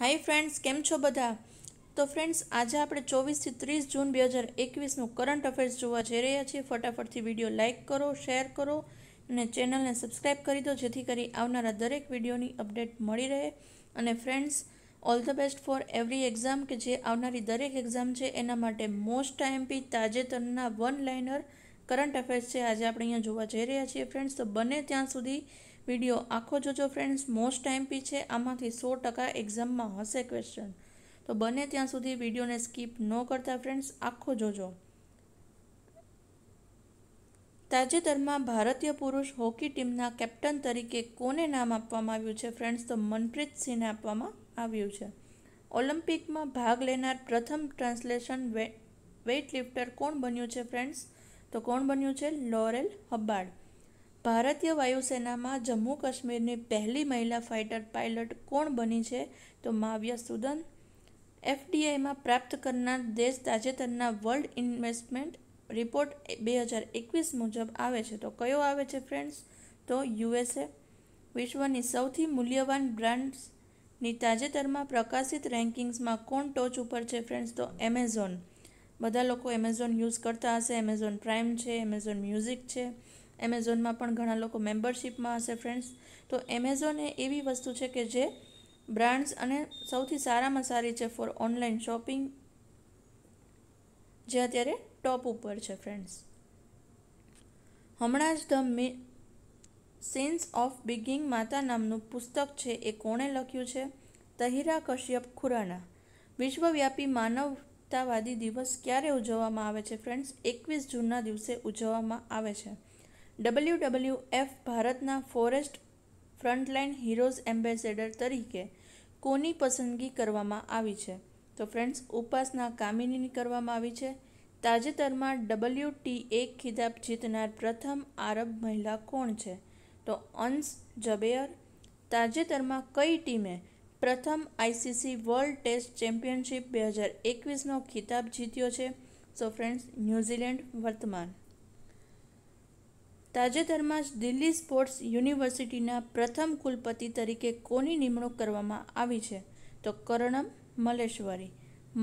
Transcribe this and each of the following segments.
hi friends કેમ છો બધા તો ફ્રેન્ડ્સ આજે આપણે ચોવીસથી ત્રીસ જૂન બે હજાર એકવીસનું કરંટ અફેર્સ જોવા જઈ રહ્યા છીએ ફટાફટથી વિડીયો લાઇક કરો શેર કરો અને ચેનલને સબસ્ક્રાઈબ કરી દો જેથી કરી આવનારા દરેક વિડીયોની અપડેટ મળી રહે અને friends all the best for every exam કે જે આવનારી દરેક એક્ઝામ છે એના માટે મોસ્ટ ટાઈમપી તાજેતરના વન લાઇનર કરંટ અફેર્સ છે આજે આપણે અહીંયા જોવા જઈ રહ્યા છીએ ફ્રેન્ડ્સ તો બને ત્યાં સુધી વિડીયો આખો જોજો ફ્રેન્ડ્સ મોસ્ટ ટાઈમપી છે આમાંથી સો ટકા એક્ઝામમાં હશે ક્વેશ્ચન તો બને ત્યાં સુધી વિડીયોને સ્કીપ ન કરતા ફ્રેન્ડ્સ આખો જોજો તાજેતરમાં ભારતીય પુરુષ હોકી ટીમના કેપ્ટન તરીકે કોને નામ આપવામાં આવ્યું છે ફ્રેન્ડ્સ તો મનપ્રીત સિંહને આપવામાં આવ્યું છે ઓલિમ્પિકમાં ભાગ લેનાર પ્રથમ ટ્રાન્સલેશન વેઇટ લિફ્ટર કોણ બન્યું છે ફ્રેન્ડ્સ તો કોણ બન્યું છે લોરેલ હબ્બાડ ભારતીય વાયુસેનામાં જમ્મુ કાશ્મીરની પહેલી મહિલા ફાઇટર પાયલટ કોણ બની છે તો માવ્યા સુદન એફડીઆઈમાં પ્રાપ્ત કરનાર દેશ તાજેતરના વર્લ્ડ ઇન્વેસ્ટમેન્ટ રિપોર્ટ બે હજાર એકવીસ મુજબ આવે છે તો કયો આવે છે ફ્રેન્ડ્સ તો યુએસએ વિશ્વની સૌથી મૂલ્યવાન બ્રાન્ડ્સની તાજેતરમાં પ્રકાશિત રેન્કિંગ્સમાં કોણ ટોચ ઉપર છે ફ્રેન્ડ્સ તો એમેઝોન બધા લોકો એમેઝોન યુઝ કરતા હશે એમેઝોન પ્રાઇમ છે એમેઝોન મ્યુઝિક છે એમેઝોનમાં પણ ઘણા લોકો મેમ્બરશીપમાં હશે ફ્રેન્ડ્સ તો એમેઝોન એ એવી વસ્તુ છે કે જે બ્રાન્ડ્સ અને સૌથી સારામાં સારી છે ફોર ઓનલાઈન શોપિંગ જે અત્યારે ટોપ ઉપર છે ફ્રેન્ડ્સ હમણાં જ the may sense of beginning માતા નામનું પુસ્તક છે એ કોણે લખ્યું છે તહિરા કશ્યપ ખુરાના વિશ્વવ્યાપી માનવતાવાદી દિવસ ક્યારે ઉજવવામાં આવે છે ફ્રેન્ડ્સ એકવીસ જૂનના દિવસે ઉજવવામાં આવે છે ડબલ્યુ ડબલ્યુ એફ ભારતના ફોરેસ્ટ ફ્રન્ટલાઇન હીરોઝ એમ્બેસેડર તરીકે કોની પસંદગી કરવામાં આવી છે તો ફ્રેન્ડ્સ ઉપાસના કામિનીની કરવામાં આવી છે તાજેતરમાં ડબલ્યુ ટી એ ખિતાબ જીતનાર પ્રથમ આરબ મહિલા કોણ છે તો અંશ જબેયર તાજેતરમાં કઈ ટીમે પ્રથમ આઈસીસી વર્લ્ડ ટેસ્ટ ચેમ્પિયનશિપ બે હજાર એકવીસનો ખિતાબ જીત્યો છે સો ફ્રેન્ડ્સ ન્યૂઝીલેન્ડ વર્તમાન તાજેતરમાં જ દિલ્હી સ્પોર્ટ્સ યુનિવર્સિટીના પ્રથમ કુલપતિ તરીકે કોની નિમણૂક કરવામાં આવી છે તો કરણમ મલેશ્વરી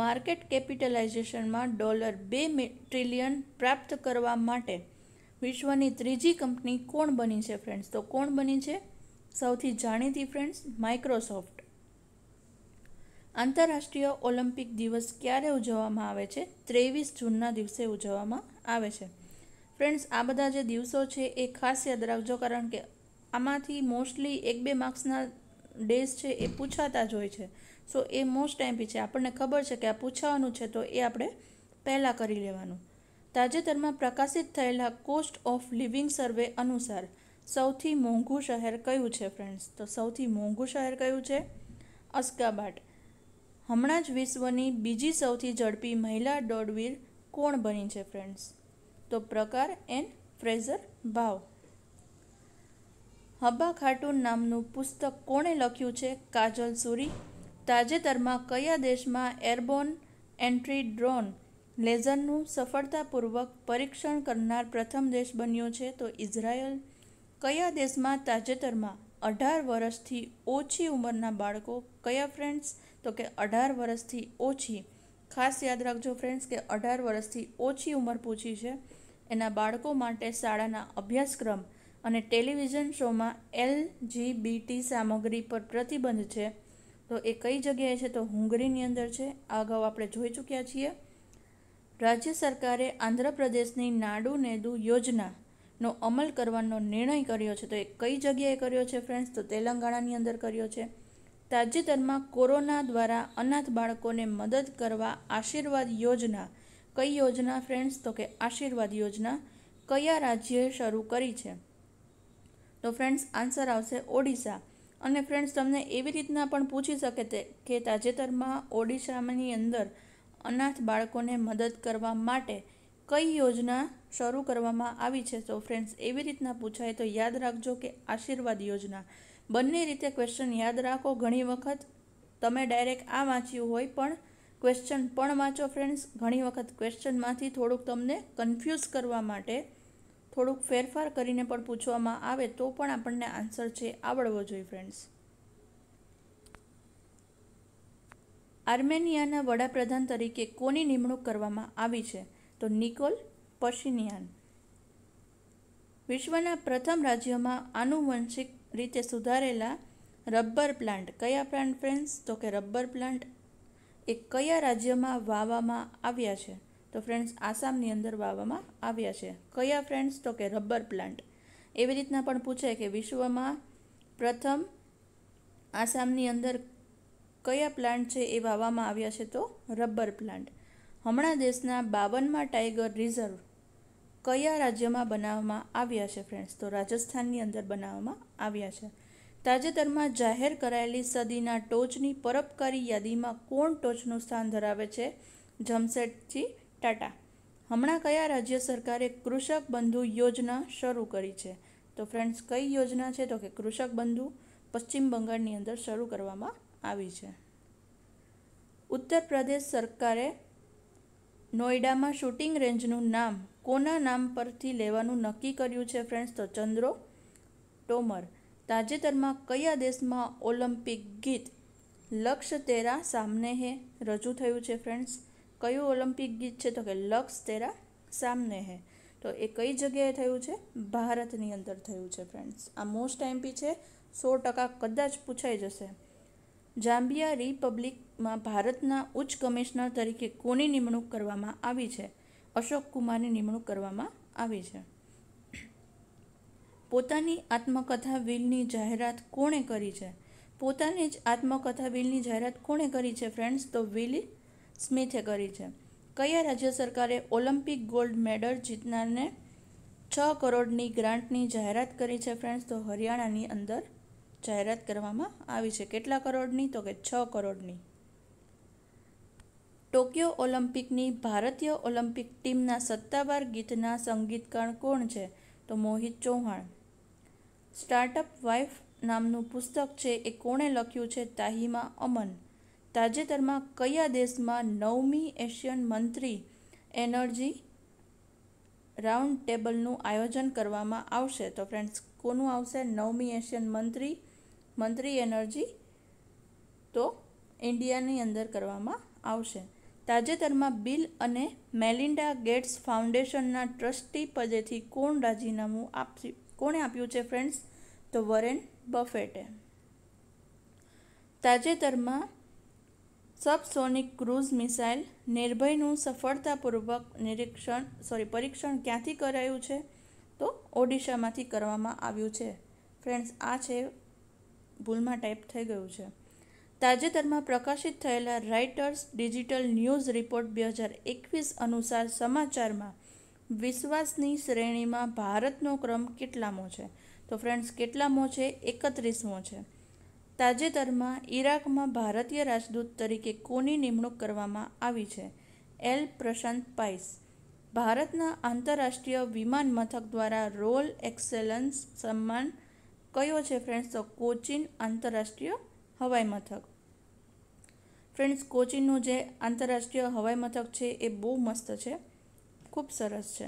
માર્કેટ કેપિટલાઇઝેશનમાં ડોલર બે ટ્રિલિયન પ્રાપ્ત કરવા માટે વિશ્વની ત્રીજી કંપની કોણ બની છે ફ્રેન્ડ્સ તો કોણ બની છે સૌથી જાણીતી ફ્રેન્ડ્સ માઇક્રોસોફ્ટ આંતરરાષ્ટ્રીય ઓલિમ્પિક દિવસ ક્યારે ઉજવવામાં આવે છે ત્રેવીસ જૂનના દિવસે ઉજવવામાં આવે છે ફ્રેન્ડ્સ આ બધા જે દિવસો છે એ ખાસ યાદ રાખજો કારણ કે આમાંથી મોસ્ટલી એક બે માર્ક્સના ડેઝ છે એ પૂછાતા જ હોય છે સો એ મોસ્ટ ટાઈમ છે આપણને ખબર છે કે આ પૂછાવાનું છે તો એ આપણે પહેલાં કરી લેવાનું તાજેતરમાં પ્રકાશિત થયેલા કોસ્ટ ઓફ લિવિંગ સર્વે અનુસાર સૌથી મોંઘું શહેર કયું છે ફ્રેન્ડ્સ તો સૌથી મોંઘું શહેર કયું છે અસ્કાબાટ હમણાં જ વિશ્વની બીજી સૌથી ઝડપી મહિલા દોડવીર કોણ બની છે ફ્રેન્ડ્સ તો પ્રકાર એન્ડ ફ્રેઝર ભાવ હબ્બા ખાટુન નામનું પુસ્તક કોણે લખ્યું છે કાજલ સુરી તાજેતરમાં કયા દેશમાં એરબોર્ન એન્ટ્રી ડ્રોન લેઝરનું સફળતાપૂર્વક પરીક્ષણ કરનાર પ્રથમ દેશ બન્યો છે તો ઇઝરાયલ કયા દેશમાં તાજેતરમાં અઢાર વર્ષથી ઓછી ઉંમરના બાળકો કયા ફ્રેન્ડ્સ તો કે અઢાર વર્ષથી ઓછી ખાસ યાદ રાખજો ફ્રેન્ડ્સ કે અઢાર વર્ષથી ઓછી ઉંમર પૂછી છે એના બાળકો માટે શાળાના અભ્યાસક્રમ અને ટેલિવિઝન શોમાં એલ જી બીટી સામગ્રી પર પ્રતિબંધ છે તો એ કઈ જગ્યાએ છે તો હુંગરીની અંદર છે આ અગાઉ આપણે જોઈ ચૂક્યા છીએ રાજ્ય સરકારે આંધ્રપ્રદેશની નાડુ નેદુ યોજનાનો અમલ કરવાનો નિર્ણય કર્યો છે તો એ કઈ જગ્યાએ કર્યો છે ફ્રેન્ડ્સ તો તેલંગાણાની અંદર કર્યો છે તાજેતરમાં કોરોના દ્વારા અનાથ બાળકોને મદદ કરવા આશીર્વાદ યોજના કઈ યોજના ફ્રેન્ડ્સ તો કે આશીર્વાદ યોજના કયા રાજ્યએ શરૂ કરી છે તો ફ્રેન્ડ્સ આન્સર આવશે ઓડિશા અને ફ્રેન્ડ્સ તમને એવી રીતના પણ પૂછી શકે તે કે તાજેતરમાં ઓડિશાની અંદર અનાથ બાળકોને મદદ કરવા માટે કઈ યોજના શરૂ કરવામાં આવી છે તો ફ્રેન્ડ્સ એવી રીતના પૂછાય તો યાદ રાખજો કે આશીર્વાદ યોજના બંને રીતે ક્વેશ્ચન યાદ રાખો ઘણી વખત તમે ડાયરેક્ટ આ વાંચ્યું હોય પણ ક્વેશ્ચન પણ વાંચો ફ્રેન્ડ્સ ઘણી વખત ક્વેશ્ચનમાંથી થોડુંક તમને કન્ફ્યુઝ કરવા માટે થોડુંક ફેરફાર કરીને પણ પૂછવામાં આવે તો પણ આપણને આન્સર છે આવડવો જોઈએ ફ્રેન્ડ્સ આર્મેનિયાના વડાપ્રધાન તરીકે કોની નિમણૂક કરવામાં આવી છે તો નિકોલ પશિનિયાન વિશ્વના પ્રથમ રાજ્યમાં આનુવંશિક રીતે સુધારેલા રબર પ્લાન્ટ કયા પ્લાન્ટ ફ્રેન્ડ્સ તો કે રબર પ્લાન્ટ એ કયા રાજ્યમાં વાવવામાં આવ્યા છે તો ફ્રેન્ડ્સ આસામની અંદર વાવવામાં આવ્યા છે કયા ફ્રેન્ડ્સ તો કે રબર પ્લાન્ટ એવી રીતના પણ પૂછે કે વિશ્વમાં પ્રથમ આસામની અંદર કયા પ્લાન્ટ છે એ વાવવામાં આવ્યા છે તો રબર પ્લાન્ટ હમણાં દેશના બાવનમાં ટાઈગર રિઝર્વ કયા રાજ્યમાં બનાવવામાં આવ્યા છે ફ્રેન્ડ્સ તો રાજસ્થાનની અંદર બનાવવામાં આવ્યા છે તાજેતરમાં જાહેર કરાયેલી સદીના ટોચની પરોપકારી યાદીમાં કોણ ટોચનું સ્થાન ધરાવે છે જમશેદજી ટાટા હમણાં કયા રાજ્ય સરકારે કૃષક બંધુ યોજના શરૂ કરી છે તો ફ્રેન્ડ્સ કઈ યોજના છે તો કે કૃષક બંધુ પશ્ચિમ બંગાળની અંદર શરૂ કરવામાં આવી છે ઉત્તર પ્રદેશ સરકારે નોઈડામાં શૂટિંગ રેન્જનું નામ કોના નામ પરથી લેવાનું નક્કી કર્યું છે ફ્રેન્ડ્સ તો ચંદ્રો ટોમર તાજેતરમાં કયા દેશમાં ઓલિમ્પિક ગીત લક્ષ તેરા સામને હે રજૂ થયું છે ફ્રેન્ડ્સ કયું ઓલિમ્પિક ગીત છે તો કે લક્ષ તેરા સામને હે તો એ કઈ જગ્યાએ થયું છે ભારતની અંદર થયું છે ફ્રેન્ડ્સ આ મોસ્ટ એમપી છે સો ટકા કદાચ પૂછાઈ જશે જાંબિયા રિપબ્લિકમાં ભારતના ઉચ્ચ કમિશનર તરીકે કોની નિમણૂક કરવામાં આવી છે અશોક કુમારની નિમણૂક કરવામાં આવી છે પોતાની આત્મકથા વિલની જાહેરાત કોણે કરી છે પોતાની જ આત્મકથા વિલની જાહેરાત કોણે કરી છે ફ્રેન્ડ્સ તો વિલ સ્મિથે કરી છે કયા રાજ્ય સરકારે ઓલિમ્પિક ગોલ્ડ મેડલ જીતનારને છ કરોડની ગ્રાન્ટની જાહેરાત કરી છે ફ્રેન્ડ્સ તો હરિયાણાની અંદર જાહેરાત કરવામાં આવી છે કેટલા કરોડની તો કે છ કરોડની ટોક્યો ઓલિમ્પિકની ભારતીય ઓલિમ્પિક ટીમના સત્તાવાર ગીતના સંગીતકાર કોણ છે તો મોહિત ચૌહાણ સ્ટાર્ટઅપ વાઇફ નામનું પુસ્તક છે એ કોણે લખ્યું છે તાહિમા અમન તાજેતરમાં કયા દેશમાં નવમી એશિયન મંત્રી એનર્જી રાઉન્ડ ટેબલનું આયોજન કરવામાં આવશે તો ફ્રેન્ડ્સ કોનું આવશે નવમી એશિયન મંત્રી મંત્રી એનર્જી તો ઇન્ડિયાની અંદર કરવામાં આવશે તાજેતરમાં બિલ અને મેલિન્ડા ગેટ્સ ફાઉન્ડેશનના ટ્રસ્ટી પદેથી કોણ રાજીનામું આપશે કોણે આપ્યું છે ફ્રેન્ડ્સ તો વરેન બફેટે તાજેતરમાં સબસોનિક ક્રૂઝ મિસાઇલ નિર્ભયનું સફળતાપૂર્વક નિરીક્ષણ સોરી પરીક્ષણ ક્યાંથી કરાયું છે તો ઓડિશામાંથી કરવામાં આવ્યું છે ફ્રેન્ડ્સ આ છે ભૂલમાં ટાઈપ થઈ ગયું છે તાજેતરમાં પ્રકાશિત થયેલા રાઇટર્સ ડિજિટલ ન્યૂઝ રિપોર્ટ બે હજાર એકવીસ અનુસાર સમાચારમાં વિશ્વાસની શ્રેણીમાં ભારતનો ક્રમ કેટલામો છે તો ફ્રેન્ડ્સ કેટલામો છે એકત્રીસમો છે તાજેતરમાં ઈરાકમાં ભારતીય રાજદૂત તરીકે કોની નિમણૂક કરવામાં આવી છે એલ પ્રશાંત પાઇસ ભારતના આંતરરાષ્ટ્રીય વિમાન મથક દ્વારા રોલ એક્સેલન્સ સન્માન કયો છે ફ્રેન્ડ્સ તો કોચિન આંતરરાષ્ટ્રીય હવાઈ મથક ફ્રેન્ડ્સ કોચિનનું જે આંતરરાષ્ટ્રીય હવાઈ મથક છે એ બહુ મસ્ત છે ખૂબ સરસ છે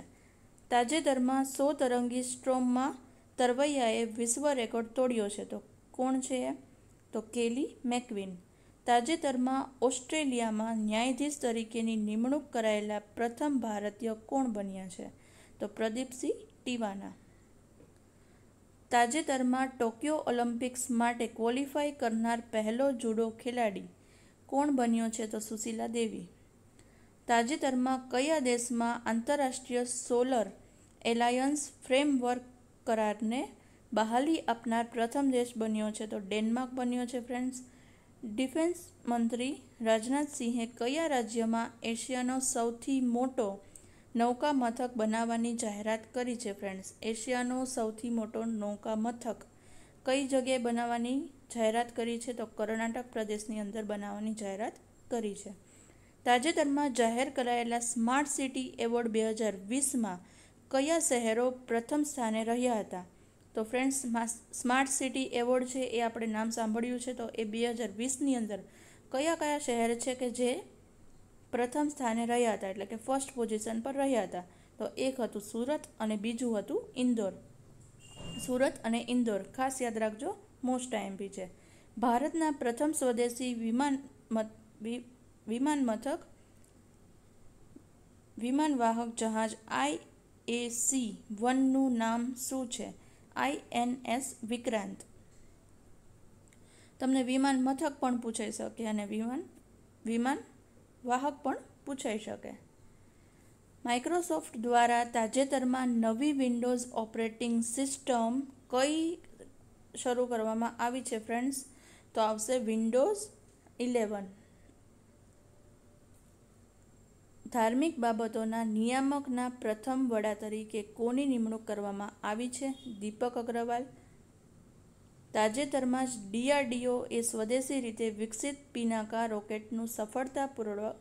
તાજેતરમાં સો તરંગી સ્ટ્રોમમાં તરવૈયાએ વિશ્વ રેકોર્ડ તોડ્યો છે તો કોણ છે એ તો કેલી મેકવિન તાજેતરમાં ઓસ્ટ્રેલિયામાં ન્યાયાધીશ તરીકેની નિમણૂક કરાયેલા પ્રથમ ભારતીય કોણ બન્યા છે તો પ્રદીપસિંહ ટીવાના તાજેતરમાં ટોક્યો ઓલિમ્પિક્સ માટે ક્વોલિફાય કરનાર પહેલો જુડો ખેલાડી કોણ બન્યો છે તો સુશીલા દેવી તાજેતરમાં કયા દેશમાં આંતરરાષ્ટ્રીય સોલર એલાયન્સ ફ્રેમવર્ક કરારને બહાલી આપનાર પ્રથમ દેશ બન્યો છે તો ડેનમાર્ક બન્યો છે ફ્રેન્ડ્સ ડિફેન્સ મંત્રી રાજનાથસિંહે કયા રાજ્યમાં એશિયાનો સૌથી મોટો નૌકા મથક બનાવવાની જાહેરાત કરી છે ફ્રેન્ડ્સ એશિયાનો સૌથી મોટો નૌકા મથક કઈ જગ્યાએ બનાવવાની જાહેરાત કરી છે તો કર્ણાટક પ્રદેશની અંદર બનાવવાની જાહેરાત કરી છે તાજેતરમાં જાહેર કરાયેલા સ્માર્ટ સિટી એવોર્ડ બે હજાર વીસમાં કયા શહેરો પ્રથમ સ્થાને રહ્યા હતા તો ફ્રેન્ડ્સ સ્માર્ટ સિટી એવોર્ડ છે એ આપણે નામ સાંભળ્યું છે તો એ બે હજાર વીસની અંદર કયા કયા શહેર છે કે જે પ્રથમ સ્થાને રહ્યા હતા એટલે કે ફર્સ્ટ પોઝિશન પર રહ્યા હતા તો એક હતું સુરત અને બીજું હતું ઇન્દોર સુરત અને ઇન્દોર ખાસ યાદ રાખજો મોસ્ટ ટાઈમ છે ભારતના પ્રથમ સ્વદેશી વિમાન વિમાન મથક વિમાન વાહક જહાજ આઈએસી વનનું નામ શું છે આઈએનએસ વિક્રાંત તમને વિમાન મથક પણ પૂછાઈ શકે અને વિમાન વિમાન વાહક પણ પૂછાઈ શકે માઇક્રોસોફ્ટ દ્વારા તાજેતરમાં નવી વિન્ડોઝ ઓપરેટિંગ સિસ્ટમ કઈ શરૂ કરવામાં આવી છે ફ્રેન્ડ્સ તો આવશે વિન્ડોઝ ઇલેવન ધાર્મિક બાબતોના નિયામકના પ્રથમ વડા તરીકે કોની નિમણૂક કરવામાં આવી છે દીપક અગ્રવાલ તાજેતરમાં જ ડીઆરડીઓ એ સ્વદેશી રીતે વિકસિત પિનાકા રોકેટનું સફળતાપૂર્વક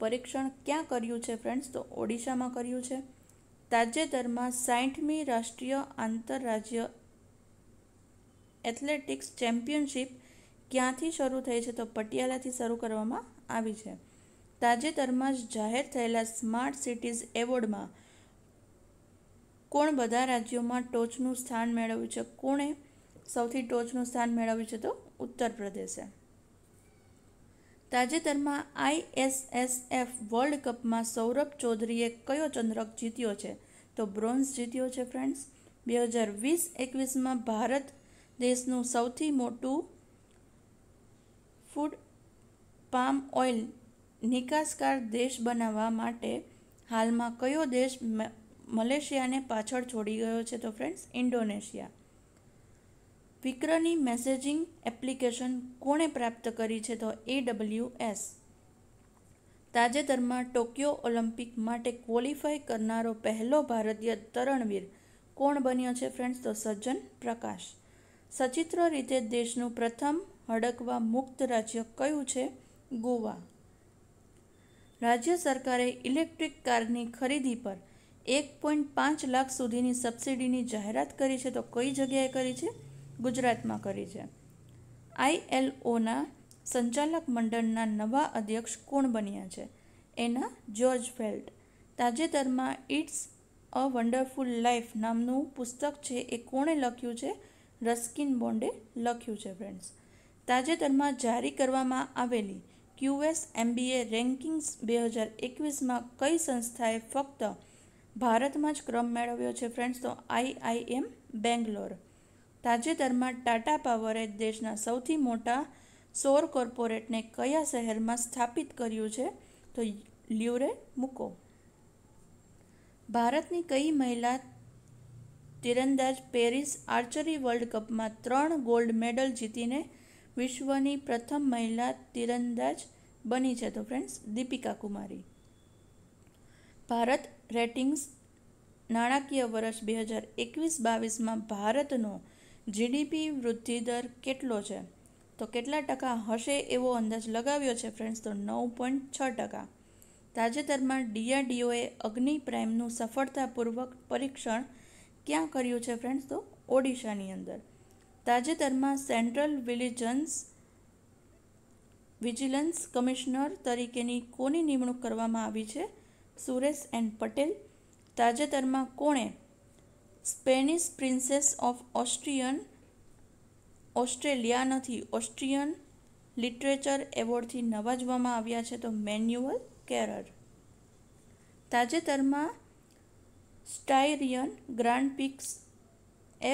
પરીક્ષણ ક્યાં કર્યું છે ફ્રેન્ડ્સ તો ઓડિશામાં કર્યું છે તાજેતરમાં સાઠમી રાષ્ટ્રીય આંતરરાજ્ય એથ્લેટિક્સ ચેમ્પિયનશિપ ક્યાંથી શરૂ થઈ છે તો પટિયાલાથી શરૂ કરવામાં આવી છે તાજેતરમાં જ જાહેર થયેલા સ્માર્ટ સિટીઝ એવોર્ડમાં કોણ બધા રાજ્યોમાં ટોચનું સ્થાન મેળવ્યું છે કોણે સૌથી ટોચનું સ્થાન મેળવ્યું છે તો ઉત્તર પ્રદેશે તાજેતરમાં આઈએસએસએફ વર્લ્ડ કપમાં સૌરભ ચૌધરીએ કયો ચંદ્રક જીત્યો છે તો બ્રોન્ઝ જીત્યો છે ફ્રેન્ડ્સ બે હજાર વીસ એકવીસમાં ભારત દેશનું સૌથી મોટું ફૂડ પામ ઓઇલ નિકાસકાર દેશ બનાવવા માટે હાલમાં કયો દેશ મલેશિયાને પાછળ છોડી ગયો છે તો ફ્રેન્ડ્સ ઇન્ડોનેશિયા વિક્રની મેસેજિંગ એપ્લિકેશન કોણે પ્રાપ્ત કરી છે તો એડબ્લ્યુએસ તાજેતરમાં ટોક્યો ઓલિમ્પિક માટે ક્વોલિફાય કરનારો પહેલો ભારતીય તરણવીર કોણ બન્યો છે ફ્રેન્ડ્સ તો સજ્જન પ્રકાશ સચિત્ર રીતે દેશનું પ્રથમ હડકવા મુક્ત રાજ્ય કયું છે ગોવા રાજ્ય સરકારે ઇલેક્ટ્રિક કારની ખરીદી પર એક પોઈન્ટ પાંચ લાખ સુધીની સબસિડીની જાહેરાત કરી છે તો કઈ જગ્યાએ કરી છે ગુજરાતમાં કરી છે આઈએલઓના સંચાલક મંડળના નવા અધ્યક્ષ કોણ બન્યા છે એના જ્યોર્જ ફેલ્ટ તાજેતરમાં ઇટ્સ અ વન્ડરફુલ લાઈફ નામનું પુસ્તક છે એ કોણે લખ્યું છે રસ્કિન બોન્ડે લખ્યું છે ફ્રેન્ડ્સ તાજેતરમાં જારી કરવામાં આવેલી ક્યુએસ એમબીએ રેન્કિંગ્સ બે હજાર એકવીસમાં કઈ સંસ્થાએ ફક્ત ભારતમાં જ ક્રમ મેળવ્યો છે ફ્રેન્ડ્સ તો આઈઆઈએમ બેંગ્લોર તાજેતરમાં ટાટા પાવરે દેશના સૌથી મોટા સોર કોર્પોરેટને કયા શહેરમાં સ્થાપિત કર્યું છે તો લ્યુરે મૂકો ભારતની કઈ મહિલા તીરંદાજ પેરિસ આર્ચરી વર્લ્ડ કપમાં ત્રણ ગોલ્ડ મેડલ જીતીને વિશ્વની પ્રથમ મહિલા તીરંદાજ બની છે તો ફ્રેન્ડ્સ દીપિકા કુમારી ભારત રેટિંગ્સ નાણાકીય વર્ષ બે હજાર એકવીસ બાવીસમાં ભારતનો જીડીપી વૃદ્ધિ દર કેટલો છે તો કેટલા ટકા હશે એવો અંદાજ લગાવ્યો છે ફ્રેન્ડ્સ તો નવ પોઈન્ટ છ ટકા તાજેતરમાં ડીઆરડીઓએ અગ્નિ પ્રાઇમનું સફળતાપૂર્વક પરીક્ષણ ક્યાં કર્યું છે ફ્રેન્ડ્સ તો ઓડિશાની અંદર તાજેતરમાં સેન્ટ્રલ વિલિજન્સ વિજિલન્સ કમિશનર તરીકેની કોની નિમણૂક કરવામાં આવી છે સુરેશ એન પટેલ તાજેતરમાં કોણે Spanish princess of Austrian Australia નથી ઓસ્ટ્રિયન લિટરેચર એવોર્ડથી નવાજવામાં આવ્યા છે તો મેન્યુઅલ કેરર તાજેતરમાં Styrian grand prix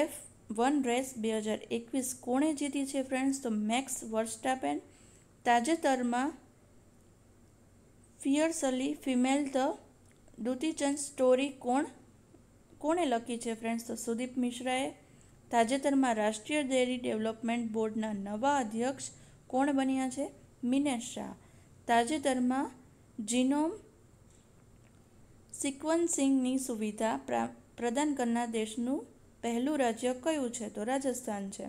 F one race બે હજાર એકવીસ કોણે જીતી છે ફ્રેન્ડ્સ તો મેક્સ વર્સ્ટાપેન તાજેતરમાં fiercely female the Dutee Chand story કોણ કોણે લખી છે ફ્રેન્ડ્સ તો સુદીપ મિશ્રાએ તાજેતરમાં રાષ્ટ્રીય ડેરી ડેવલપમેન્ટ બોર્ડના નવા અધ્યક્ષ કોણ બન્યા છે મિનેશ શાહ તાજેતરમાં જીનોમ સિક્વન્સિંગની સુવિધા પ્રદાન કરનાર દેશનું પહેલું રાજ્ય કયું છે તો રાજસ્થાન છે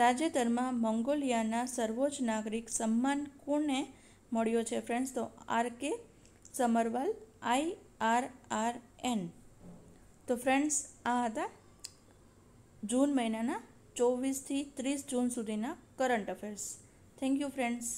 તાજેતરમાં મંગોલિયાના સર્વોચ્ચ નાગરિક સન્માન કોને મળ્યો છે ફ્રેન્ડ્સ તો R K Samarwal I R R N તો ફ્રેન્ડ્સ આ હતા જૂન મહિનાના ચોવીસથી ત્રીસ જૂન સુધીના current affairs thank you friends